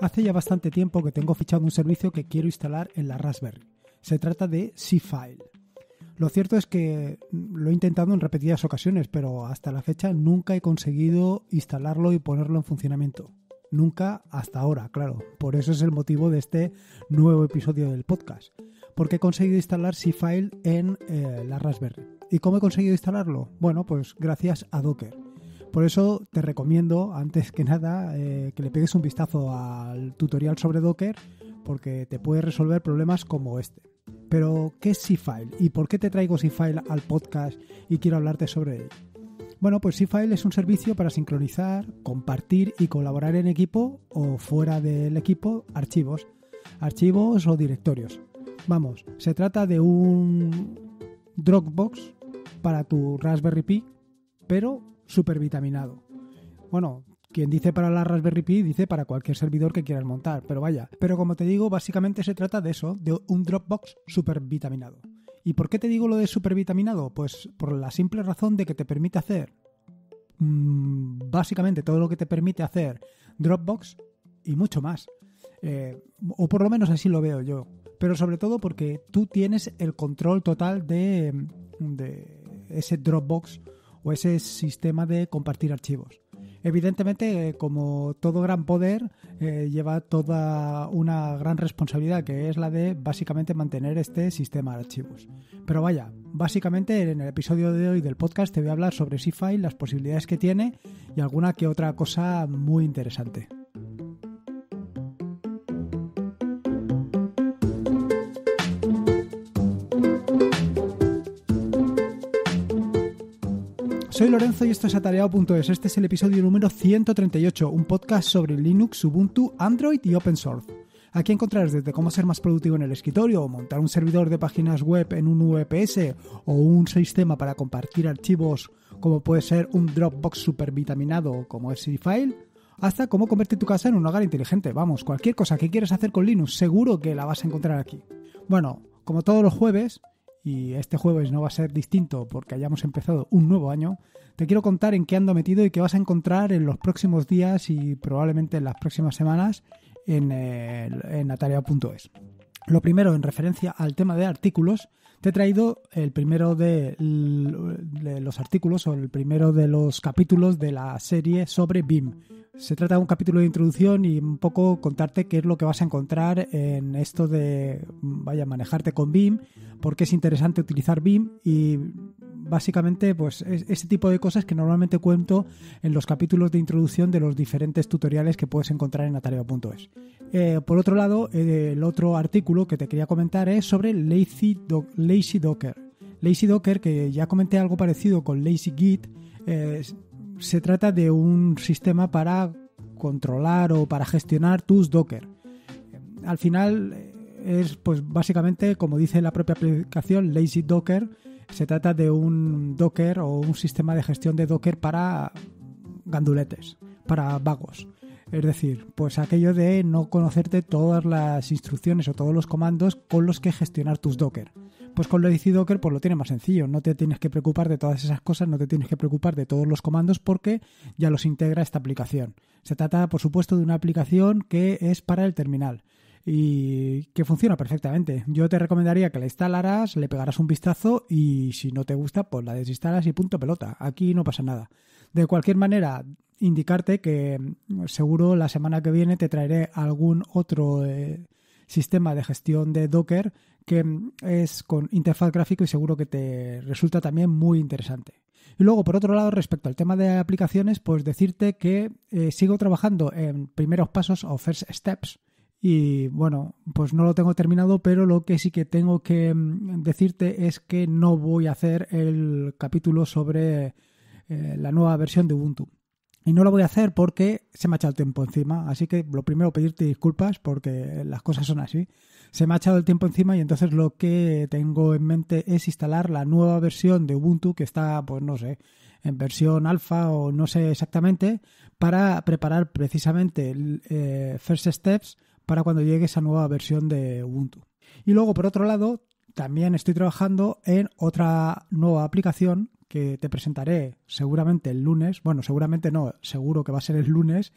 Hace ya bastante tiempo que tengo fichado un servicio que quiero instalar en la Raspberry. Se trata de C-File. Lo cierto es que lo he intentado en repetidas ocasiones, pero hasta la fecha nunca he conseguido instalarlo y ponerlo en funcionamiento. Nunca hasta ahora, claro. Por eso es el motivo de este nuevo episodio del podcast. Porque he conseguido instalar C-File en eh, la Raspberry. ¿Y cómo he conseguido instalarlo? Bueno, pues gracias a Docker. Por eso te recomiendo, antes que nada, eh, que le pegues un vistazo al tutorial sobre Docker porque te puede resolver problemas como este. Pero, ¿qué es C-File? ¿Y por qué te traigo C-File al podcast y quiero hablarte sobre él? Bueno, pues C-File es un servicio para sincronizar, compartir y colaborar en equipo o fuera del equipo archivos, archivos o directorios. Vamos, se trata de un Dropbox para tu Raspberry Pi, pero supervitaminado. Bueno, quien dice para la Raspberry Pi dice para cualquier servidor que quieras montar, pero vaya. Pero como te digo, básicamente se trata de eso, de un Dropbox supervitaminado. ¿Y por qué te digo lo de supervitaminado? Pues por la simple razón de que te permite hacer mm, básicamente todo lo que te permite hacer Dropbox y mucho más. Eh, o por lo menos así lo veo yo. Pero sobre todo porque tú tienes el control total de, de ese Dropbox o ese sistema de compartir archivos. Evidentemente, eh, como todo gran poder, eh, lleva toda una gran responsabilidad, que es la de básicamente mantener este sistema de archivos. Pero vaya, básicamente en el episodio de hoy del podcast te voy a hablar sobre C-File, las posibilidades que tiene y alguna que otra cosa muy interesante. Soy Lorenzo y esto es atareado.es. Este es el episodio número 138, un podcast sobre Linux, Ubuntu, Android y Open Source. Aquí encontrarás desde cómo ser más productivo en el escritorio, montar un servidor de páginas web en un VPS o un sistema para compartir archivos como puede ser un Dropbox supervitaminado como es file hasta cómo convertir tu casa en un hogar inteligente. Vamos, cualquier cosa que quieras hacer con Linux, seguro que la vas a encontrar aquí. Bueno, como todos los jueves, y este jueves no va a ser distinto porque hayamos empezado un nuevo año, te quiero contar en qué ando metido y qué vas a encontrar en los próximos días y probablemente en las próximas semanas en, eh, Natalia.es. Lo primero, en referencia al tema de artículos, te he traído el primero de, los artículos o el primero de los capítulos de la serie sobre BIM, se trata de un capítulo de introducción y un poco contarte qué es lo que vas a encontrar en esto de, vaya, manejarte con BIM, por qué es interesante utilizar BIM y básicamente pues este tipo de cosas que normalmente cuento en los capítulos de introducción de los diferentes tutoriales que puedes encontrar en atareo.es eh, por otro lado, eh, el otro artículo que te quería comentar es sobre Lazy, LazyDocker, Docker. Lazy Docker, que ya comenté algo parecido con Lazy Git, eh, se trata de un sistema para controlar o para gestionar tus Docker. Al final eh, es pues básicamente, como dice la propia aplicación, Lazy Docker, se trata de un Docker o un sistema de gestión de Docker para ganduletes, para vagos. Es decir, pues aquello de no conocerte todas las instrucciones o todos los comandos con los que gestionar tus Docker. Pues con lazy Docker pues lo tiene más sencillo. No te tienes que preocupar de todas esas cosas, no te tienes que preocupar de todos los comandos porque ya los integra esta aplicación. Se trata, por supuesto, de una aplicación que es para el terminal y que funciona perfectamente. Yo te recomendaría que la instalaras, le pegaras un vistazo y si no te gusta, pues la desinstalas y punto pelota. Aquí no pasa nada. De cualquier manera, indicarte que seguro la semana que viene te traeré algún otro eh, sistema de gestión de Docker que mm, es con interfaz gráfica y seguro que te resulta también muy interesante. Y luego, por otro lado, respecto al tema de aplicaciones, pues decirte que eh, sigo trabajando en primeros pasos o first steps. Y bueno, pues no lo tengo terminado, pero lo que sí que tengo que mm, decirte es que no voy a hacer el capítulo sobre eh, la nueva versión de Ubuntu. Y no lo voy a hacer porque se me ha echado el tiempo encima. Así que lo primero, pedirte disculpas porque las cosas son así. Se me ha echado el tiempo encima y entonces lo que tengo en mente es instalar la nueva versión de Ubuntu que está, pues no sé, en versión alfa o no sé exactamente, para preparar precisamente el, eh, First Steps para cuando llegue esa nueva versión de Ubuntu. Y luego, por otro lado, también estoy trabajando en otra nueva aplicación que te presentaré seguramente el lunes, bueno, seguramente no, seguro que va a ser el lunes,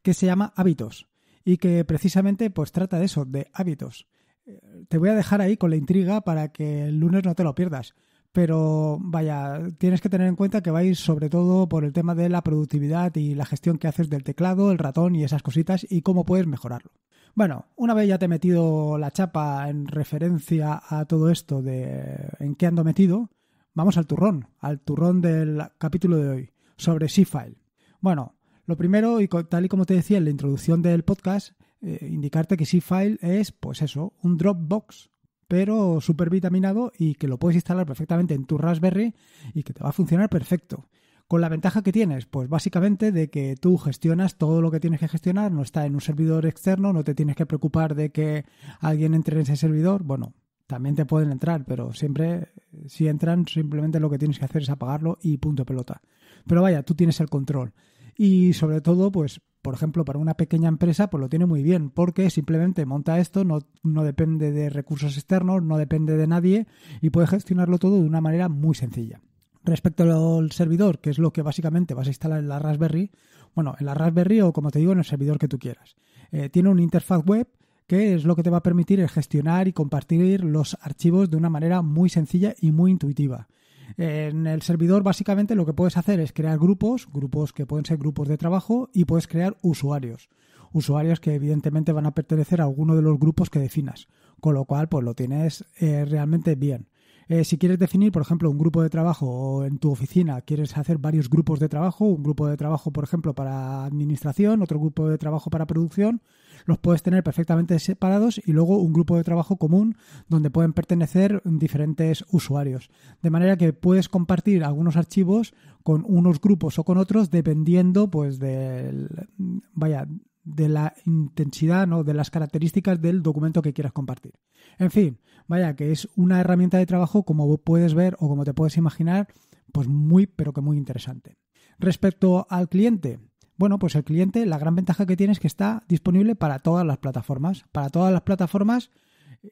que se llama Hábitos y que precisamente pues trata de eso, de hábitos. Eh, te voy a dejar ahí con la intriga para que el lunes no te lo pierdas. Pero vaya, tienes que tener en cuenta que vais sobre todo por el tema de la productividad y la gestión que haces del teclado, el ratón y esas cositas y cómo puedes mejorarlo. Bueno, una vez ya te he metido la chapa en referencia a todo esto de en qué ando metido, Vamos al turrón, al turrón del capítulo de hoy, sobre C-File. Bueno, lo primero, y tal y como te decía en la introducción del podcast, eh, indicarte que C-File es, pues eso, un Dropbox, pero súper vitaminado y que lo puedes instalar perfectamente en tu Raspberry y que te va a funcionar perfecto. Con la ventaja que tienes, pues básicamente de que tú gestionas todo lo que tienes que gestionar, no está en un servidor externo, no te tienes que preocupar de que alguien entre en ese servidor. Bueno, también te pueden entrar, pero siempre si entran, simplemente lo que tienes que hacer es apagarlo y punto pelota. Pero vaya, tú tienes el control. Y sobre todo, pues, por ejemplo, para una pequeña empresa, pues lo tiene muy bien, porque simplemente monta esto, no, depende de recursos externos, no depende de nadie y puede gestionarlo todo de una manera muy sencilla. Respecto al servidor, que es lo que básicamente vas a instalar en la Raspberry, bueno, en la Raspberry o como te digo, en el servidor que tú quieras. Eh, tiene una interfaz web que es lo que te va a permitir gestionar y compartir los archivos de una manera muy sencilla y muy intuitiva. En el servidor básicamente lo que puedes hacer es crear grupos, grupos que pueden ser grupos de trabajo y puedes crear usuarios. Usuarios que evidentemente van a pertenecer a alguno de los grupos que definas, con lo cual pues lo tienes eh, realmente bien. Eh, si quieres definir, por ejemplo, un grupo de trabajo en tu oficina quieres hacer varios grupos de trabajo, un grupo de trabajo, por ejemplo, para administración, otro grupo de trabajo para producción, los puedes tener perfectamente separados y luego un grupo de trabajo común donde pueden pertenecer diferentes usuarios. De manera que puedes compartir algunos archivos con unos grupos o con otros dependiendo pues del vaya de la intensidad, no, de las características del documento que quieras compartir. En fin, vaya, que es una herramienta de trabajo, como puedes ver o como te puedes imaginar, pues muy, pero que muy interesante. Respecto al cliente, bueno, pues el cliente, la gran ventaja que tiene es que está disponible para todas las plataformas, para todas las plataformas,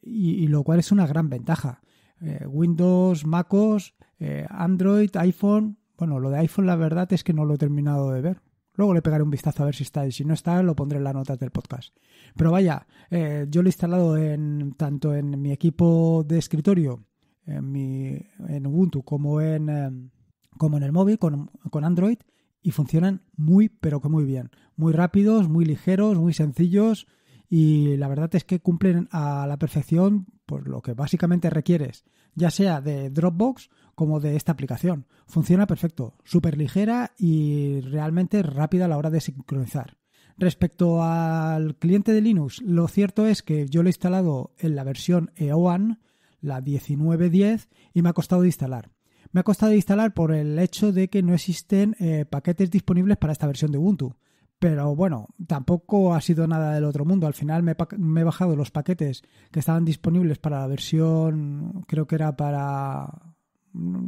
y, lo cual es una gran ventaja. Eh, Windows, MacOS, eh, Android, iPhone. Bueno, lo de iPhone la verdad es que no lo he terminado de ver. Luego le pegaré un vistazo a ver si está y si no está lo pondré en las notas del podcast. Pero vaya, eh, yo lo he instalado en, tanto en mi equipo de escritorio, en, mi, en Ubuntu, como en, em, como en el móvil, con, Android, y funcionan muy, pero que muy bien. Muy rápidos, muy ligeros, muy sencillos y la verdad es que cumplen a la perfección pues, lo que básicamente requieres, ya sea de Dropbox como de esta aplicación. Funciona perfecto, súper ligera y realmente rápida a la hora de sincronizar. Respecto al cliente de Linux, lo cierto es que yo lo he instalado en la versión EOAN, la 19.10, y me ha costado de instalar. Me ha costado de instalar por el hecho de que no existen eh, paquetes disponibles para esta versión de Ubuntu. Pero bueno, tampoco ha sido nada del otro mundo. Al final me he bajado los paquetes que estaban disponibles para la versión, creo que era para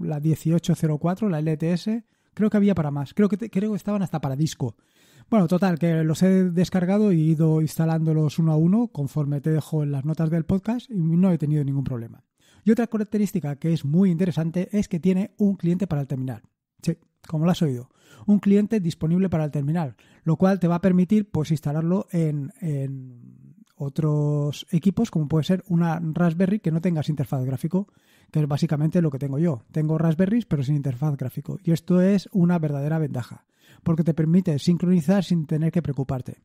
la 1804, la LTS, creo que había para más, creo que, creo que estaban hasta para disco. Bueno, total, que los he descargado e ido instalándolos uno a uno conforme te dejo en las notas del podcast y no he tenido ningún problema. Y otra característica que es muy interesante es que tiene un cliente para el terminal. Sí, como lo has oído, un cliente disponible para el terminal, lo cual te va a permitir pues instalarlo en, en otros equipos, como puede ser una Raspberry que no tengas interfaz gráfico que es básicamente lo que tengo yo. Tengo Raspberries pero sin interfaz gráfico y esto es una verdadera ventaja porque te permite sincronizar sin tener que preocuparte.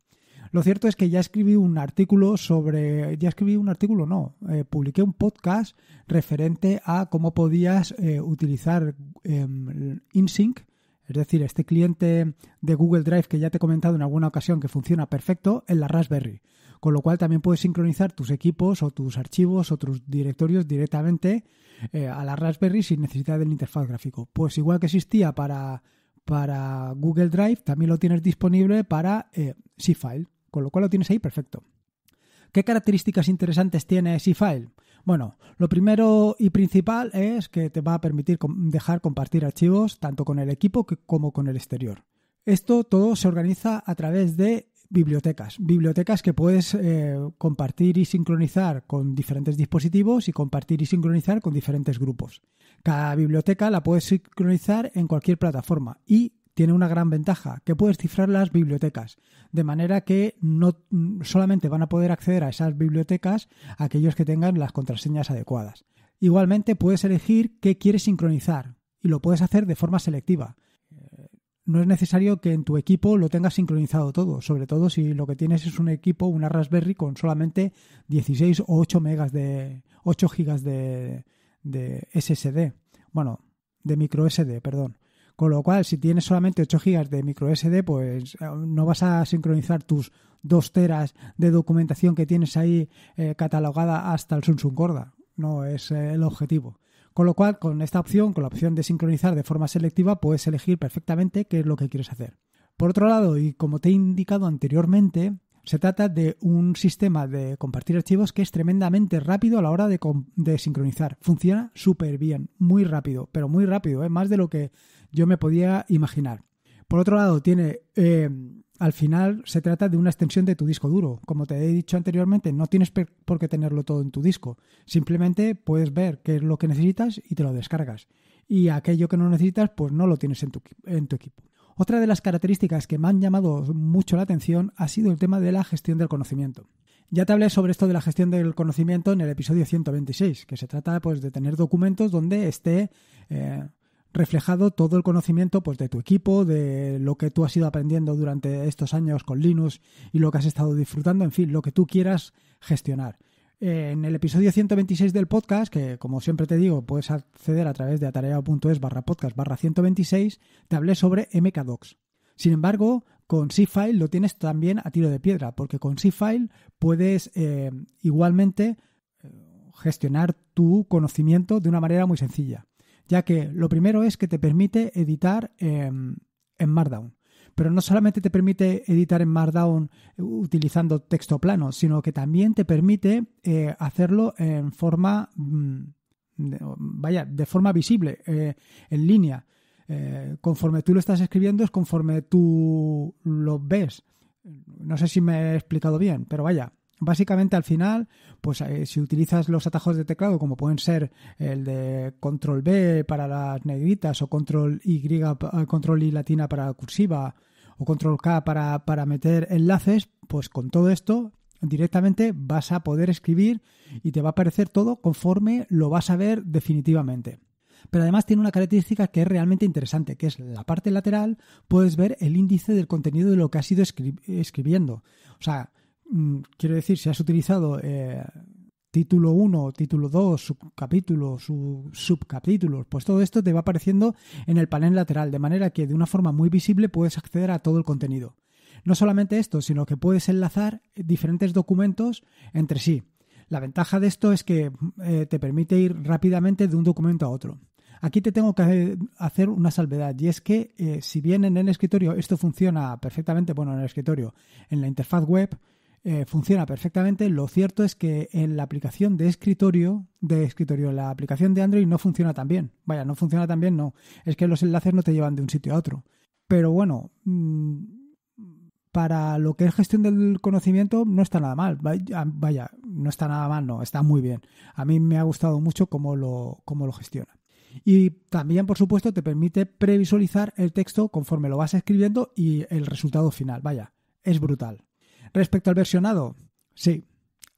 Lo cierto es que ya escribí un artículo sobre, ya escribí un artículo, no, eh, publiqué un podcast referente a cómo podías eh, utilizar em, InSync es decir, este cliente de Google Drive que ya te he comentado en alguna ocasión que funciona perfecto en la Raspberry, con lo cual también puedes sincronizar tus equipos o tus archivos o tus directorios directamente eh, a la Raspberry sin necesidad del interfaz gráfico. Pues igual que existía para, para Google Drive, también lo tienes disponible para eh, C-File, con lo cual lo tienes ahí perfecto. ¿Qué características interesantes tiene C-File? Bueno, lo primero y principal es que te va a permitir dejar compartir archivos tanto con el equipo como con el exterior. Esto todo se organiza a través de bibliotecas, bibliotecas que puedes eh, compartir y sincronizar con diferentes dispositivos y compartir y sincronizar con diferentes grupos. Cada biblioteca la puedes sincronizar en cualquier plataforma y tiene una gran ventaja, que puedes cifrar las bibliotecas, de manera que no solamente van a poder acceder a esas bibliotecas aquellos que tengan las contraseñas adecuadas. Igualmente puedes elegir qué quieres sincronizar y lo puedes hacer de forma selectiva. Eh, no es necesario que en tu equipo lo tengas sincronizado todo, sobre todo si lo que tienes es un equipo, una Raspberry con solamente 16 o 8 megas de 8 gigas de SSD. Bueno, de micro SD, perdón. Con lo cual, si tienes solamente 8 GB de microSD, pues eh, no vas a sincronizar tus 2 teras de documentación que tienes ahí eh, catalogada hasta el Samsung Gorda. No es eh, el objetivo. Con lo cual, con esta opción, con la opción de sincronizar de forma selectiva, puedes elegir perfectamente qué es lo que quieres hacer. Por otro lado, y como te he indicado anteriormente, se trata de un sistema de compartir archivos que es tremendamente rápido a la hora de, sincronizar. Funciona súper bien, muy rápido, pero muy rápido, ¿eh? más de lo que yo me podía imaginar. Por otro lado, tiene eh, al final se trata de una extensión de tu disco duro. Como te he dicho anteriormente, no tienes por qué tenerlo todo en tu disco. Simplemente puedes ver qué es lo que necesitas y te lo descargas. Y aquello que no necesitas, pues no lo tienes en tu, en tu equipo. Otra de las características que me han llamado mucho la atención ha sido el tema de la gestión del conocimiento. Ya te hablé sobre esto de la gestión del conocimiento en el episodio 126, que se trata pues, de tener documentos donde esté eh, reflejado todo el conocimiento pues, de tu equipo, de lo que tú has ido aprendiendo durante estos años con Linux y lo que has estado disfrutando, en fin, lo que tú quieras gestionar. En el episodio 126 del podcast, que como siempre te digo, puedes acceder a través de atareado.es barra podcast barra 126, te hablé sobre MKDocs. Sin embargo, con C-File lo tienes también a tiro de piedra, porque con C-File puedes eh, igualmente eh, gestionar tu conocimiento de una manera muy sencilla, ya que lo primero es que te permite editar en Markdown pero no solamente te permite editar en Markdown eh, utilizando texto plano, sino que también te permite eh, hacerlo en forma, mm, vaya, de forma visible, eh, en línea. conforme tú lo estás escribiendo es conforme tú lo ves. No sé si me he explicado bien, pero vaya, Básicamente al final, pues eh, si utilizas los atajos de teclado como pueden ser el de control B para las negritas o control Y, eh, control Y latina para cursiva o control K para, para meter enlaces, pues con todo esto directamente vas a poder escribir y te va a aparecer todo conforme lo vas a ver definitivamente. Pero además tiene una característica que es realmente interesante, que es la parte lateral puedes ver el índice del contenido de lo que has ido escribiendo. O sea, Mm, quiero decir, si has utilizado eh, título 1, título 2, subcapítulos, subcapítulos, pues todo esto te va apareciendo en el panel lateral, de manera que de una forma muy visible puedes acceder a todo el contenido. No solamente esto, sino que puedes enlazar diferentes documentos entre sí. La ventaja de esto es que eh, te permite ir rápidamente de un documento a otro. Aquí te tengo que hacer una salvedad y es que eh, si bien en el escritorio esto funciona perfectamente, bueno, en el escritorio, en la interfaz web, eh, funciona perfectamente. Lo cierto es que en la aplicación de escritorio, de escritorio, la aplicación de Android no funciona tan bien. Vaya, no funciona tan bien, no. Es que los enlaces no te llevan de un sitio a otro. Pero bueno, mm, para lo que es gestión del conocimiento no está nada mal. Vaya, no está nada mal, no, está muy bien. A mí me ha gustado mucho cómo cómo lo gestiona. Y también, por supuesto, te permite previsualizar el texto conforme lo vas escribiendo y el resultado final. Vaya, es brutal. Respecto al versionado, sí,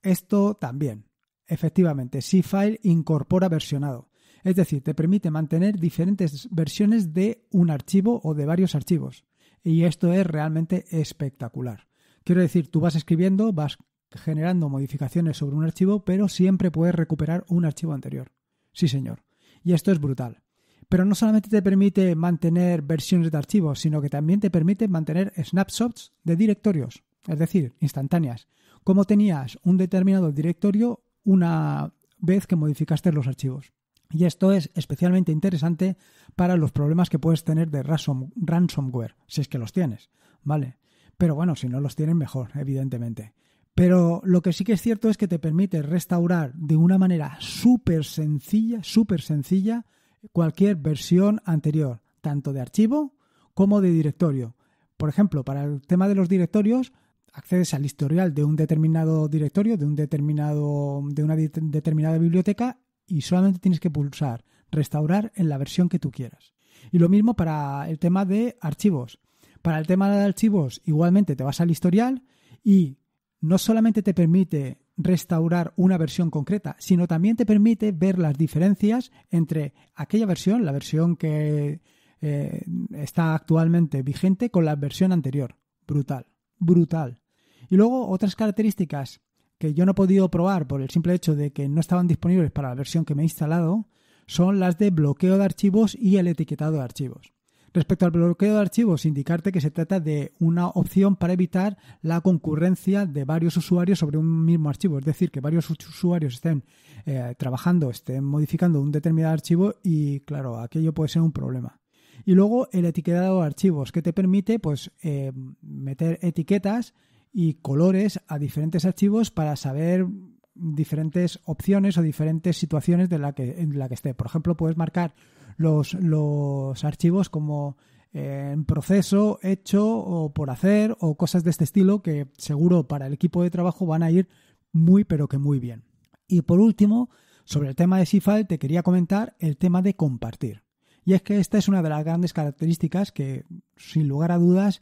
esto también. Efectivamente, C-File incorpora versionado. Es decir, te permite mantener diferentes versiones de un archivo o de varios archivos. Y esto es realmente espectacular. Quiero decir, tú vas escribiendo, vas generando modificaciones sobre un archivo, pero siempre puedes recuperar un archivo anterior. Sí, señor. Y esto es brutal. Pero no solamente te permite mantener versiones de archivos, sino que también te permite mantener snapshots de directorios es decir, instantáneas, ¿Cómo tenías un determinado directorio una vez que modificaste los archivos. Y esto es especialmente interesante para los problemas que puedes tener de ransomware, si es que los tienes, ¿vale? Pero bueno, si no los tienes, mejor, evidentemente. Pero lo que sí que es cierto es que te permite restaurar de una manera súper sencilla, súper sencilla, cualquier versión anterior, tanto de archivo como de directorio. Por ejemplo, para el tema de los directorios, accedes al historial de un determinado directorio, de, un determinado, de una determinada biblioteca y solamente tienes que pulsar restaurar en la versión que tú quieras. Y lo mismo para el tema de archivos. Para el tema de archivos, igualmente te vas al historial y no solamente te permite restaurar una versión concreta, sino también te permite ver las diferencias entre aquella versión, la versión que eh, está actualmente vigente, con la versión anterior. Brutal, brutal. Y luego otras características que yo no he podido probar por el simple hecho de que no estaban disponibles para la versión que me he instalado son las de bloqueo de archivos y el etiquetado de archivos. Respecto al bloqueo de archivos, indicarte que se trata de una opción para evitar la concurrencia de varios usuarios sobre un mismo archivo. Es decir, que varios usuarios estén eh, trabajando, estén modificando un determinado archivo y, claro, aquello puede ser un problema. Y luego el etiquetado de archivos, que te permite pues, eh, meter etiquetas y colores a diferentes archivos para saber diferentes opciones o diferentes situaciones de la que, en la que esté. Por ejemplo, puedes marcar los, los archivos como eh, en proceso, hecho o por hacer o cosas de este estilo que seguro para el equipo de trabajo van a ir muy pero que muy bien. Y por último, sobre el tema de Sifal te quería comentar el tema de compartir. Y es que esta es una de las grandes características que sin lugar a dudas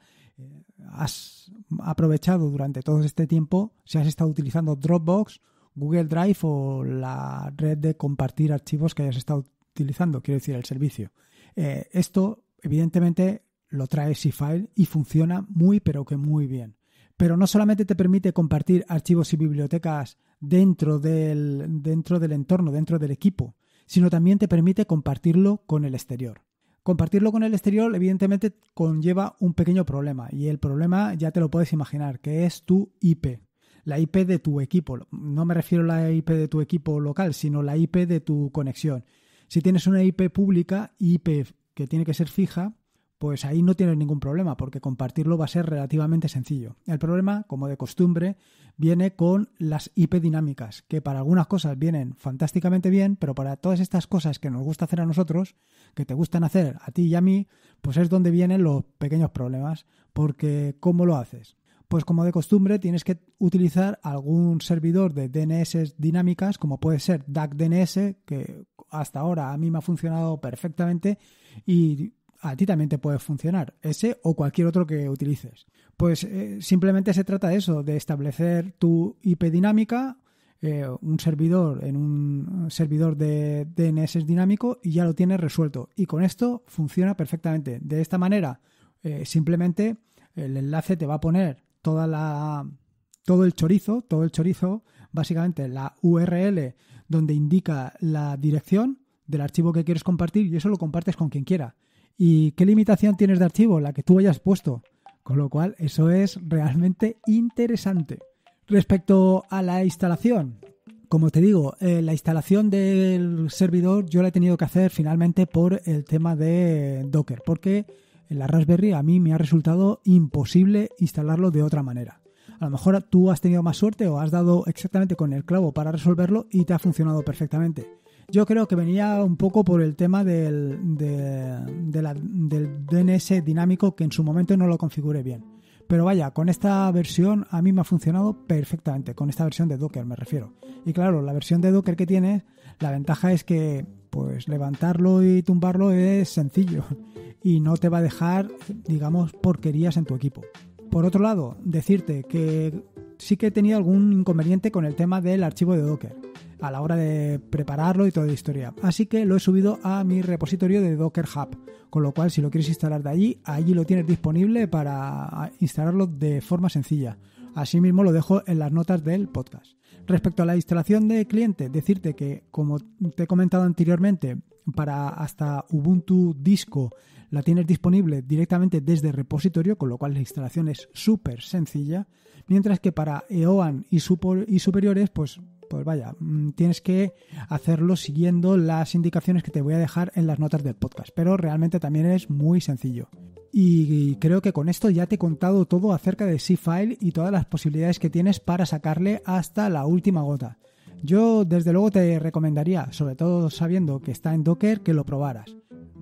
has aprovechado durante todo este tiempo si has estado utilizando Dropbox, Google Drive o la red de compartir archivos que hayas estado utilizando, quiero decir, el servicio. Eh, esto, evidentemente, lo trae C-File y funciona muy, pero que muy bien. Pero no solamente te permite compartir archivos y bibliotecas dentro dentro del entorno, dentro del equipo, sino también te permite compartirlo con el exterior. Compartirlo con el exterior evidentemente conlleva un pequeño problema y el problema ya te lo puedes imaginar, que es tu IP, la IP de tu equipo. No me refiero a la IP de tu equipo local, sino la IP de tu conexión. Si tienes una IP pública, IP que tiene que ser fija, pues ahí no tienes ningún problema porque compartirlo va a ser relativamente sencillo. El problema, como de costumbre, viene con las IP dinámicas, que para algunas cosas vienen fantásticamente bien, pero para todas estas cosas que nos gusta hacer a nosotros, que te gustan hacer a ti y a mí, pues es donde vienen los pequeños problemas, porque ¿cómo lo haces? Pues como de costumbre tienes que utilizar algún servidor de DNS dinámicas, como puede ser DAC DNS, que hasta ahora a mí me ha funcionado perfectamente y a ti también te puede funcionar, ese o cualquier otro que utilices. Pues eh, simplemente se trata de eso, de establecer tu IP dinámica, eh, un servidor en un servidor de DNS dinámico y ya lo tienes resuelto. Y con esto funciona perfectamente. De esta manera, eh, simplemente el enlace te va a poner toda la, todo el chorizo, todo el chorizo, básicamente la URL donde indica la dirección del archivo que quieres compartir y eso lo compartes con quien quiera. ¿Y qué limitación tienes de archivo? La que tú hayas puesto. Con lo cual, eso es realmente interesante. Respecto a la instalación, como te digo, eh, la instalación del servidor yo la he tenido que hacer finalmente por el tema de Docker, porque en la Raspberry a mí me ha resultado imposible instalarlo de otra manera. A lo mejor tú has tenido más suerte o has dado exactamente con el clavo para resolverlo y te ha funcionado perfectamente. Yo creo que venía un poco por el tema del, DNS dinámico que en su momento no lo configure bien. Pero vaya, con esta versión a mí me ha funcionado perfectamente, con esta versión de Docker me refiero. Y claro, la versión de Docker que tiene, la ventaja es que pues levantarlo y tumbarlo es sencillo y no te va a dejar, digamos, porquerías en tu equipo. Por otro lado, decirte que sí que he tenido algún inconveniente con el tema del archivo de Docker a la hora de prepararlo y toda la historia. Así que lo he subido a mi repositorio de Docker Hub, con lo cual si lo quieres instalar de allí, allí lo tienes disponible para instalarlo de forma sencilla. Asimismo lo dejo en las notas del podcast. Respecto a la instalación de cliente, decirte que como te he comentado anteriormente, para hasta Ubuntu Disco la tienes disponible directamente desde el repositorio, con lo cual la instalación es súper sencilla, mientras que para EOAN y, superiores, pues pues vaya, mm, tienes que hacerlo siguiendo las indicaciones que te voy a dejar en las notas del podcast, pero realmente también es muy sencillo. Y creo que con esto ya te he contado todo acerca de C-File y todas las posibilidades que tienes para sacarle hasta la última gota. Yo desde luego te recomendaría, sobre todo sabiendo que está en Docker, que lo probaras.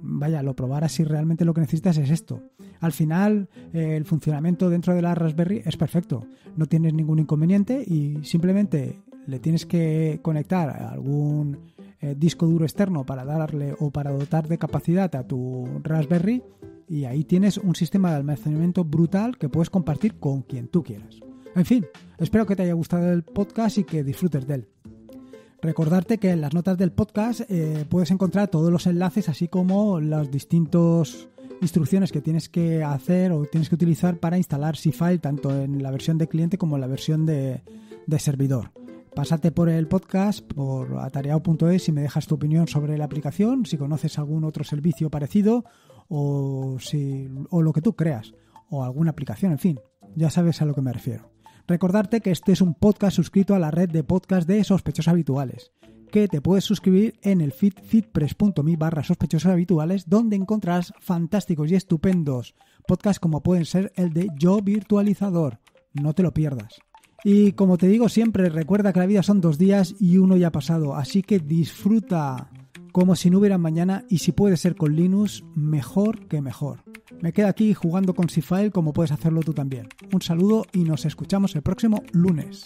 Vaya, lo probaras si realmente lo que necesitas es esto. Al final, eh, el funcionamiento dentro de la Raspberry es perfecto. No tienes ningún inconveniente y simplemente le tienes que conectar algún eh, disco duro externo para darle o para dotar de capacidad a tu Raspberry y ahí tienes un sistema de almacenamiento brutal que puedes compartir con quien tú quieras. En fin, espero que te haya gustado el podcast y que disfrutes de él. Recordarte que en las notas del podcast eh, puedes encontrar todos los enlaces, así como las distintas instrucciones que tienes que hacer o tienes que utilizar para instalar C-File, tanto en la versión de cliente como en la versión de servidor. Pásate por el podcast, por atareado.es y me dejas tu opinión sobre la aplicación, si conoces algún otro servicio parecido o, si, o lo que tú creas, o alguna aplicación, en fin, ya sabes a lo que me refiero. Recordarte que este es un podcast suscrito a la red de podcast de sospechosos habituales, que te puedes suscribir en el feed barra sospechosos habituales, donde encontrarás fantásticos y estupendos podcasts como pueden ser el de Yo Virtualizador. No te lo pierdas. Y como te digo siempre, recuerda que la vida son dos días y uno ya ha pasado, así que disfruta como si no hubiera mañana y si puede ser con Linux, mejor que mejor. Me quedo aquí jugando con C-File como puedes hacerlo tú también. Un saludo y nos escuchamos el próximo lunes.